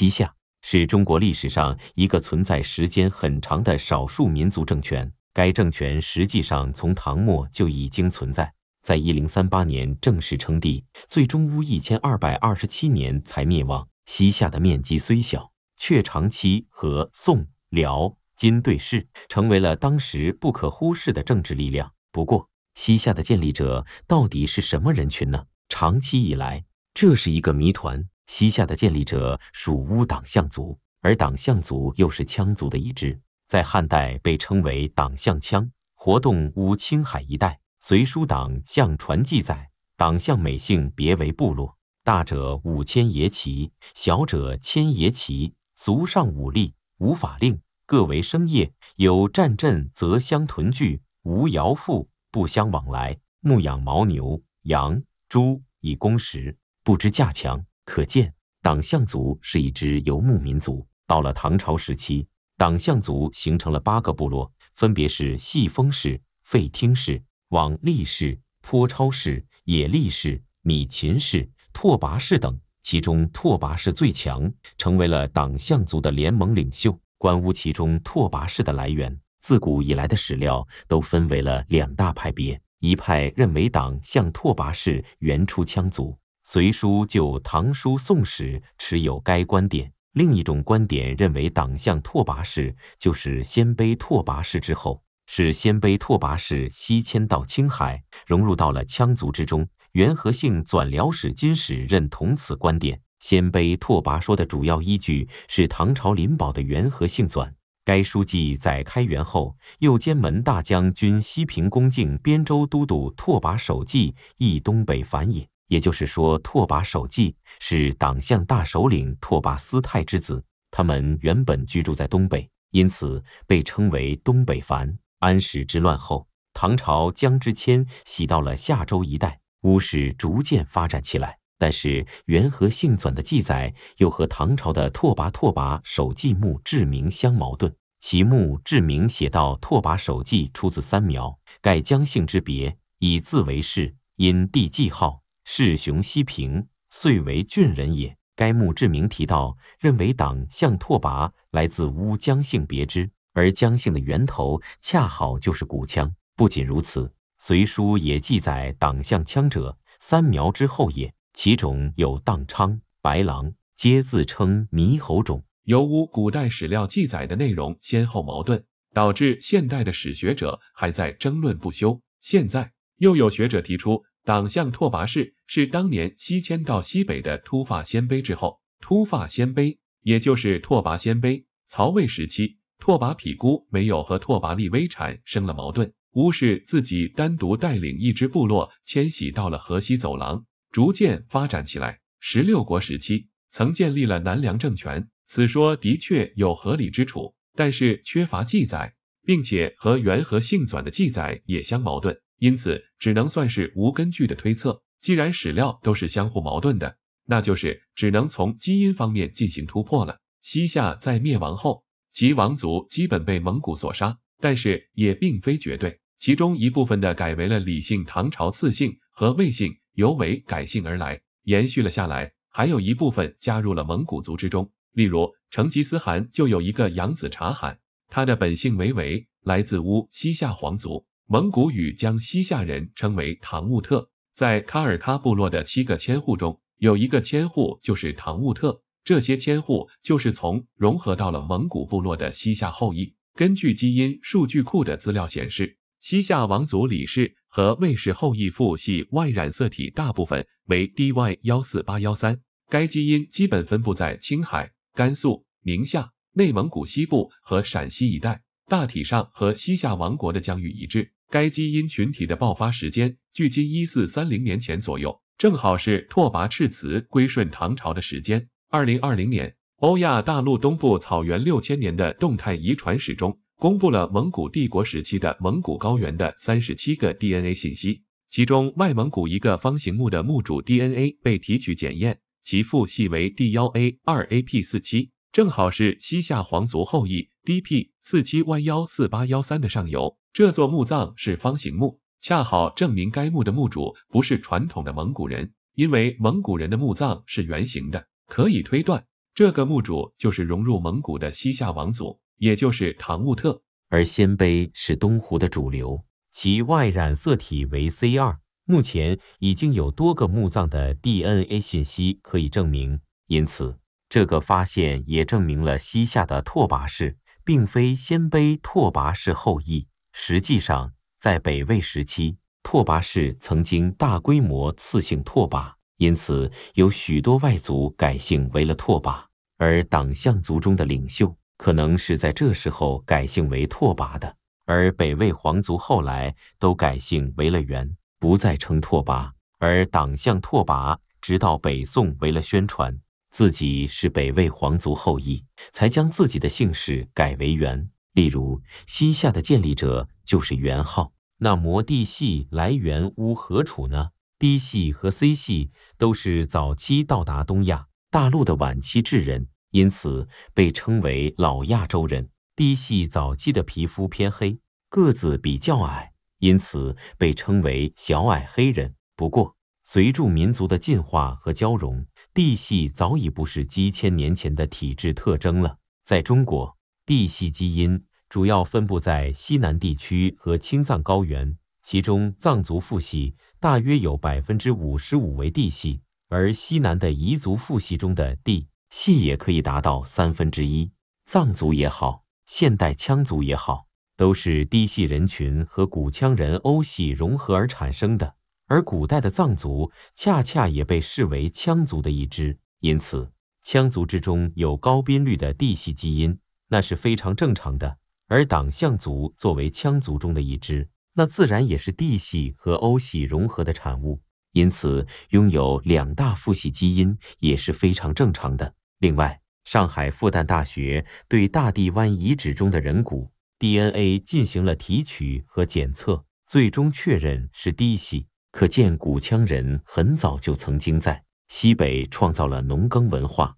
西夏是中国历史上一个存在时间很长的少数民族政权。该政权实际上从唐末就已经存在，在一零三八年正式称帝，最终乌一千二百二十七年才灭亡。西夏的面积虽小，却长期和宋、辽、金对峙，成为了当时不可忽视的政治力量。不过，西夏的建立者到底是什么人群呢？长期以来，这是一个谜团。西夏的建立者属乌党项族，而党项族又是羌族的一支，在汉代被称为党项羌，活动乌青海一带。《隋书·党项传》记载：党项每性别为部落，大者五千野骑，小者千野骑，族尚武力，无法令，各为生业。有战阵则相屯聚，无徭赋，不相往来，牧养牦牛、羊、猪以供食，不知价强。可见，党项族是一支游牧民族。到了唐朝时期，党项族形成了八个部落，分别是细丰氏、费听氏、王立氏、颇超氏、野利氏、米秦氏、拓跋氏等。其中，拓跋氏最强，成为了党项族的联盟领袖。关乎其中，拓跋氏的来源，自古以来的史料都分为了两大派别：一派认为党项拓跋氏原出羌族。《隋书》就《唐书》《宋史》持有该观点，另一种观点认为，党项拓跋氏就是鲜卑拓跋氏之后，是鲜卑拓跋氏西迁到青海，融入到了羌族之中。元和姓纂辽史金史，认同此观点。鲜卑拓跋说的主要依据是唐朝林宝的元和姓纂，该书记在开元后又兼门大将军、西平公、敬、边州都督拓跋守纪，亦东北反也。也就是说，拓跋守纪是党项大首领拓跋思泰之子。他们原本居住在东北，因此被称为东北蕃。安史之乱后，唐朝将之迁徙到了夏州一带，乌氏逐渐发展起来。但是《元和姓纂》的记载又和唐朝的拓跋拓跋守纪墓志铭相矛盾。其墓志铭写到：“拓跋守纪出自三苗，盖姜姓之别，以字为氏，因地纪号。”世雄西平，遂为郡人也。该墓志铭提到，认为党项拓跋来自乌江姓别支，而江姓的源头恰好就是古羌。不仅如此，《隋书》也记载，党项羌者，三苗之后也。其种有宕昌、白狼，皆自称猕猴种。由乌古代史料记载的内容先后矛盾，导致现代的史学者还在争论不休。现在又有学者提出。党项拓跋氏是当年西迁到西北的突发鲜卑之后，突发鲜卑也就是拓跋鲜卑。曹魏时期，拓跋匹孤没有和拓跋力微产生了矛盾，乌氏自己单独带领一支部落迁徙到了河西走廊，逐渐发展起来。十六国时期曾建立了南梁政权，此说的确有合理之处，但是缺乏记载，并且和《元和姓纂》的记载也相矛盾。因此，只能算是无根据的推测。既然史料都是相互矛盾的，那就是只能从基因方面进行突破了。西夏在灭亡后，其王族基本被蒙古所杀，但是也并非绝对，其中一部分的改为了李姓、唐朝赐姓和魏姓，由为改姓而来，延续了下来。还有一部分加入了蒙古族之中，例如成吉思汗就有一个养子察罕，他的本姓为韦，来自乌西夏皇族。蒙古语将西夏人称为唐兀特，在喀尔喀部落的七个千户中，有一个千户就是唐兀特。这些千户就是从融合到了蒙古部落的西夏后裔。根据基因数据库的资料显示，西夏王族李氏和魏氏后裔父系 Y 染色体大部分为 D Y 幺四八幺三，该基因基本分布在青海、甘肃、宁夏、内蒙古西部和陕西一带，大体上和西夏王国的疆域一致。该基因群体的爆发时间距今一四三零年前左右，正好是拓跋赤瓷归顺唐朝的时间。二零二零年，欧亚大陆东部草原六千年的动态遗传史中，公布了蒙古帝国时期的蒙古高原的三十七个 DNA 信息，其中外蒙古一个方形墓的墓主 DNA 被提取检验，其父系为 D 幺 A 二 A P 四七，正好是西夏皇族后裔 D P 四七 Y 幺四八幺三的上游。这座墓葬是方形墓，恰好证明该墓的墓主不是传统的蒙古人，因为蒙古人的墓葬是圆形的。可以推断，这个墓主就是融入蒙古的西夏王族，也就是唐兀特。而鲜卑是东湖的主流，其外染色体为 C2。目前已经有多个墓葬的 DNA 信息可以证明，因此这个发现也证明了西夏的拓跋氏并非鲜卑拓跋氏后裔。实际上，在北魏时期，拓跋氏曾经大规模赐姓拓跋，因此有许多外族改姓为了拓跋。而党项族中的领袖，可能是在这时候改姓为拓跋的。而北魏皇族后来都改姓为了元，不再称拓跋。而党项拓跋，直到北宋为了宣传自己是北魏皇族后裔，才将自己的姓氏改为元。例如，西夏的建立者就是元昊。那摩地系来源乌何处呢？D 系和 C 系都是早期到达东亚大陆的晚期智人，因此被称为老亚洲人。D 系早期的皮肤偏黑，个子比较矮，因此被称为小矮黑人。不过，随著民族的进化和交融，D 系早已不是几千年前的体质特征了。在中国，D 系基因。主要分布在西南地区和青藏高原，其中藏族父系大约有百分之五十五为地系，而西南的彝族父系中的地系也可以达到三分之一。藏族也好，现代羌族也好，都是低系人群和古羌人欧系融合而产生的，而古代的藏族恰恰也被视为羌族的一支，因此羌族之中有高频率的地系基因，那是非常正常的。而党项族作为羌族中的一支，那自然也是地系和欧系融合的产物，因此拥有两大父系基因也是非常正常的。另外，上海复旦大学对大地湾遗址中的人骨 DNA 进行了提取和检测，最终确认是 d 系。可见古羌人很早就曾经在西北创造了农耕文化。